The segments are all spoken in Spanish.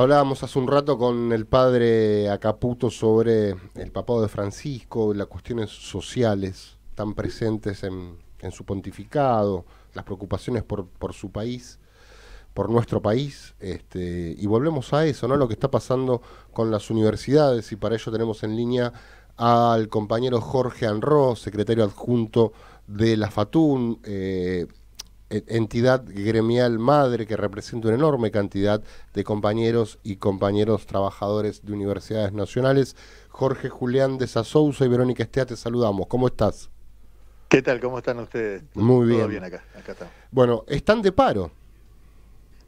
Hablábamos hace un rato con el padre Acaputo sobre el papado de Francisco, las cuestiones sociales tan presentes en, su pontificado, las preocupaciones por, su país, por nuestro país, este, y volvemos a eso, ¿no? Lo que está pasando con las universidades, y para ello tenemos en línea al compañero Jorge Anro, secretario adjunto de la FATUN. Eh, entidad gremial madre que representa una enorme cantidad de compañeros y compañeros trabajadores de universidades nacionales. Jorge Julián de Sasouza y Verónica Estea, te saludamos. ¿Cómo estás? ¿Qué tal? ¿Cómo están ustedes? Muy bien. bien acá. Bueno, están de paro.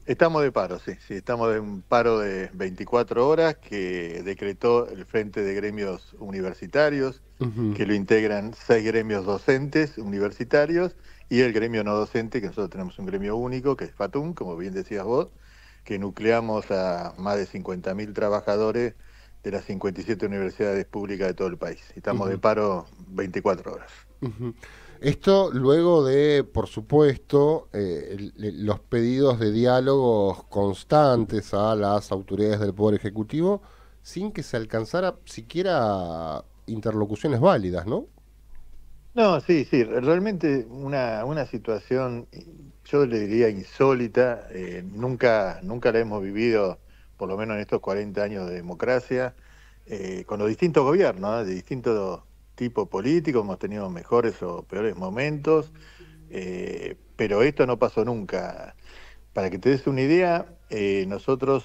Estamos de paro, sí, sí, estamos de un paro de 24 horas que decretó el Frente de Gremios Universitarios, que lo integran seis gremios docentes universitarios y el gremio no docente, que nosotros tenemos un gremio único, que es FATUM, como bien decías vos, que nucleamos a más de 50.000 trabajadores de las 57 universidades públicas de todo el país. Estamos de paro 24 horas. Esto luego de, por supuesto, eh, los pedidos de diálogos constantes a las autoridades del Poder Ejecutivo, sin que se alcanzara siquiera interlocuciones válidas, ¿no? No, sí, sí, realmente una, situación, yo le diría insólita, eh, nunca, nunca la hemos vivido, por lo menos en estos 40 años de democracia, eh, con los distintos gobiernos, ¿eh? de distintos tipos políticos, hemos tenido mejores o peores momentos, pero esto no pasó nunca. Para que te des una idea, nosotros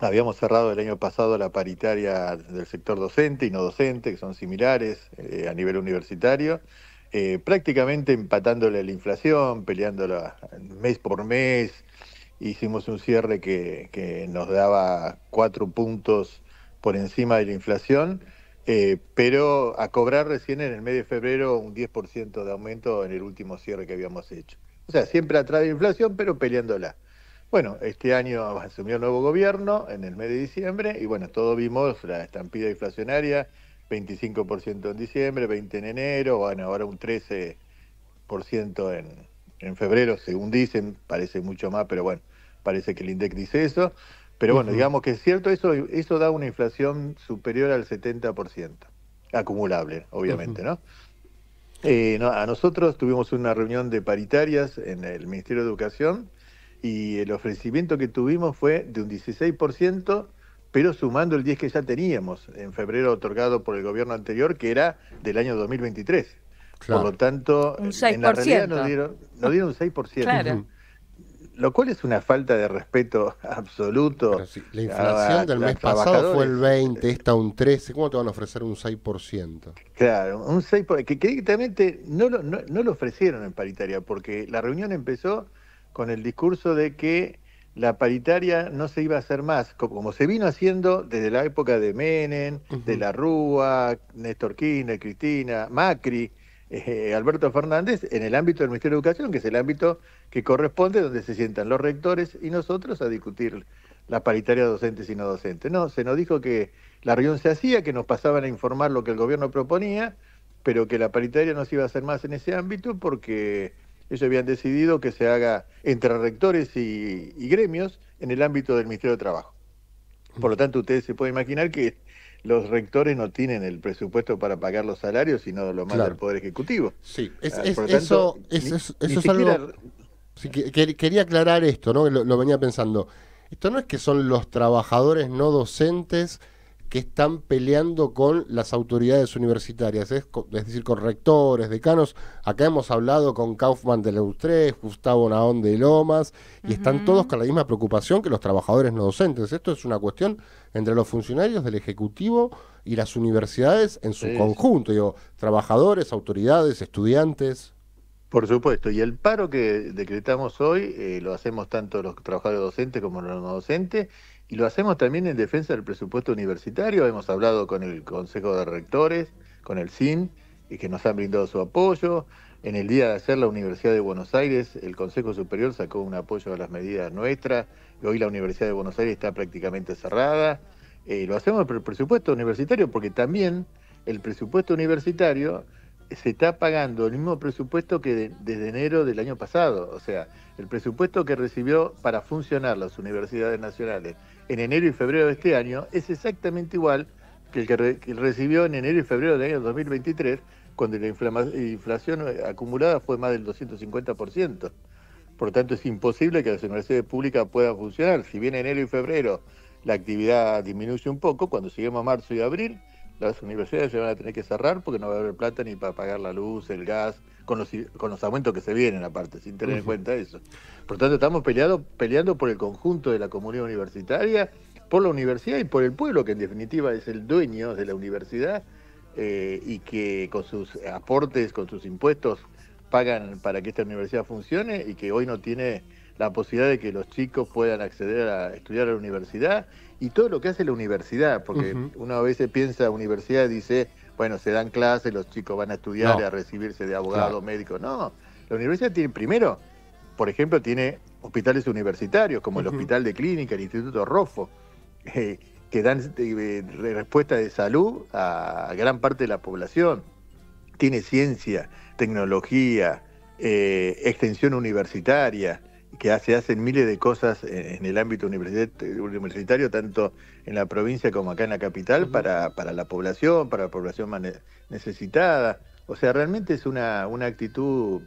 Habíamos cerrado el año pasado la paritaria del sector docente y no docente, que son similares eh, a nivel universitario, eh, prácticamente empatándole la inflación, peleándola mes por mes. Hicimos un cierre que, nos daba cuatro puntos por encima de la inflación, eh, pero a cobrar recién en el mes de febrero un 10% de aumento en el último cierre que habíamos hecho. O sea, siempre atrás de inflación, pero peleándola. Bueno, este año asumió el nuevo gobierno en el mes de diciembre y bueno, todo vimos la estampida inflacionaria, 25% en diciembre, 20 en enero, bueno, ahora un 13% en, en febrero, según dicen, parece mucho más, pero bueno, parece que el INDEC dice eso. Pero bueno, digamos que es cierto, eso, eso da una inflación superior al 70%, acumulable, obviamente, ¿no? Eh, ¿no? A nosotros tuvimos una reunión de paritarias en el Ministerio de Educación y el ofrecimiento que tuvimos fue de un 16%, pero sumando el 10 que ya teníamos en febrero otorgado por el gobierno anterior, que era del año 2023. Por lo tanto, en realidad nos dieron, dieron un 6%. Lo cual es una falta de respeto absoluto. la inflación del mes pasado fue el 20, esta un 13, ¿cómo te van a ofrecer un 6%? Claro, un 6%, que, que directamente no no, no lo ofrecieron en paritaria, porque la reunión empezó con el discurso de que la paritaria no se iba a hacer más, como, se vino haciendo desde la época de Menem, de la Rúa, Néstor Kirchner, Cristina, Macri, eh, Alberto Fernández, en el ámbito del Ministerio de Educación, que es el ámbito que corresponde donde se sientan los rectores y nosotros a discutir la paritaria docentes y no docentes. No, se nos dijo que la reunión se hacía, que nos pasaban a informar lo que el gobierno proponía, pero que la paritaria no se iba a hacer más en ese ámbito porque ellos habían decidido que se haga entre rectores y, gremios en el ámbito del Ministerio de Trabajo. Por lo tanto, ustedes se pueden imaginar que los rectores no tienen el presupuesto para pagar los salarios, sino lo manda el Poder Ejecutivo. Sí, eso, es, eso algo... quería aclarar esto, ¿no? lo venía pensando. Esto no es que son los trabajadores no docentes que están peleando con las autoridades universitarias, es, decir, con rectores, decanos. Acá hemos hablado con Kaufman de Leustres, Gustavo Naón de Lomas, y están todos con la misma preocupación que los trabajadores no docentes. Esto es una cuestión entre los funcionarios del Ejecutivo y las universidades en su conjunto, trabajadores, autoridades, estudiantes. Por supuesto, y el paro que decretamos hoy eh, lo hacemos tanto los trabajadores docentes como los no docentes y lo hacemos también en defensa del presupuesto universitario. Hemos hablado con el Consejo de Rectores, con el CIN, y que nos han brindado su apoyo. En el día de ayer la Universidad de Buenos Aires, el Consejo Superior sacó un apoyo a las medidas nuestras. Y hoy la Universidad de Buenos Aires está prácticamente cerrada. Eh, lo hacemos por el presupuesto universitario porque también el presupuesto universitario se está pagando el mismo presupuesto que desde enero del año pasado. O sea, el presupuesto que recibió para funcionar las universidades nacionales en enero y febrero de este año es exactamente igual que el que, recibió en enero y febrero del año 2023, cuando la inflación acumulada fue más del 250%. Por lo tanto, es imposible que las universidades públicas puedan funcionar. Si bien enero y febrero la actividad disminuye un poco, cuando seguimos a marzo y abril, las universidades se van a tener que cerrar porque no va a haber plata ni para pagar la luz, el gas, con los, con aumentos que se vienen aparte, sin tener en cuenta eso. Por tanto, estamos peleado, peleando por el conjunto de la comunidad universitaria, por la universidad y por el pueblo, que en definitiva es el dueño de la universidad eh, y que con sus aportes, con sus impuestos, pagan para que esta universidad funcione y que hoy no tiene la posibilidad de que los chicos puedan acceder a estudiar a la universidad y todo lo que hace la universidad, porque uno a veces piensa universidad y dice, bueno, se dan clases, los chicos van a estudiar, y a recibirse de abogado, médico. No, la universidad tiene primero, por ejemplo, tiene hospitales universitarios, como el Hospital de Clínica, el Instituto Rofo, eh, que dan eh, respuesta de salud a gran parte de la población. Tiene ciencia, tecnología, eh, extensión universitaria, que se hacen miles de cosas en el ámbito universitario, tanto en la provincia como acá en la capital, para, la población, para la población más necesitada. O sea, realmente es una, una actitud,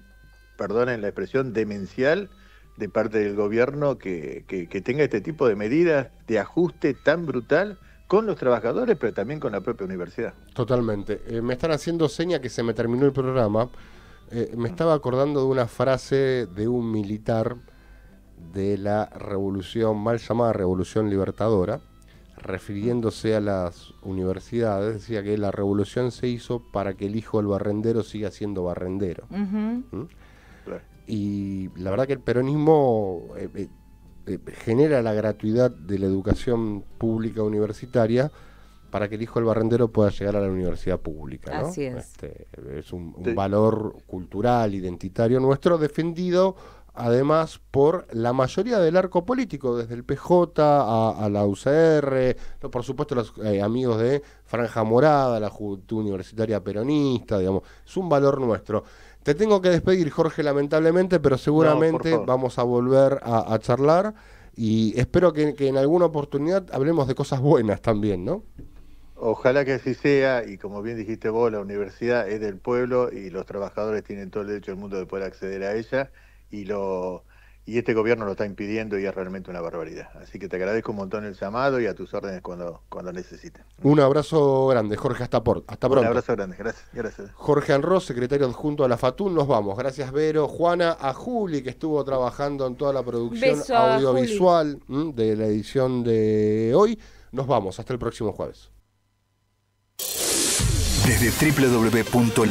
perdonen la expresión, demencial de parte del gobierno que, tenga este tipo de medidas de ajuste tan brutal con los trabajadores, pero también con la propia universidad. Totalmente. Eh, me están haciendo seña que se me terminó el programa. Eh, me estaba acordando de una frase de un militar de la revolución, mal llamada revolución libertadora, refiriéndose a las universidades, decía que la revolución se hizo para que el hijo del barrendero siga siendo barrendero. ¿Mm? Y la verdad que el peronismo eh, eh, eh, genera la gratuidad de la educación pública universitaria para que el hijo del barrendero pueda llegar a la universidad pública. es. Este, es un valor cultural, identitario nuestro, defendido además por la mayoría del arco político, desde el PJ a, la UCR, por supuesto los eh, amigos de Franja Morada, la Juventud Universitaria Peronista, digamos, es un valor nuestro. Te tengo que despedir, Jorge, lamentablemente, pero seguramente vamos a volver a, charlar y espero que, que en alguna oportunidad hablemos de cosas buenas también, ¿no? Ojalá que así sea, y como bien dijiste vos, la universidad es del pueblo y los trabajadores tienen todo el derecho del mundo de poder acceder a ella y lo y este gobierno lo está impidiendo y es realmente una barbaridad. Así que te agradezco un montón el llamado y a tus órdenes cuando, cuando Un abrazo grande, Jorge, hasta, por, hasta pronto. Un abrazo grande, gracias. Jorge Anroz, secretario adjunto a la FATUN, nos vamos. Gracias, Vero, Juana, a Juli, que estuvo trabajando en toda la producción audiovisual de la edición de hoy. Nos vamos, hasta el próximo jueves. Desde www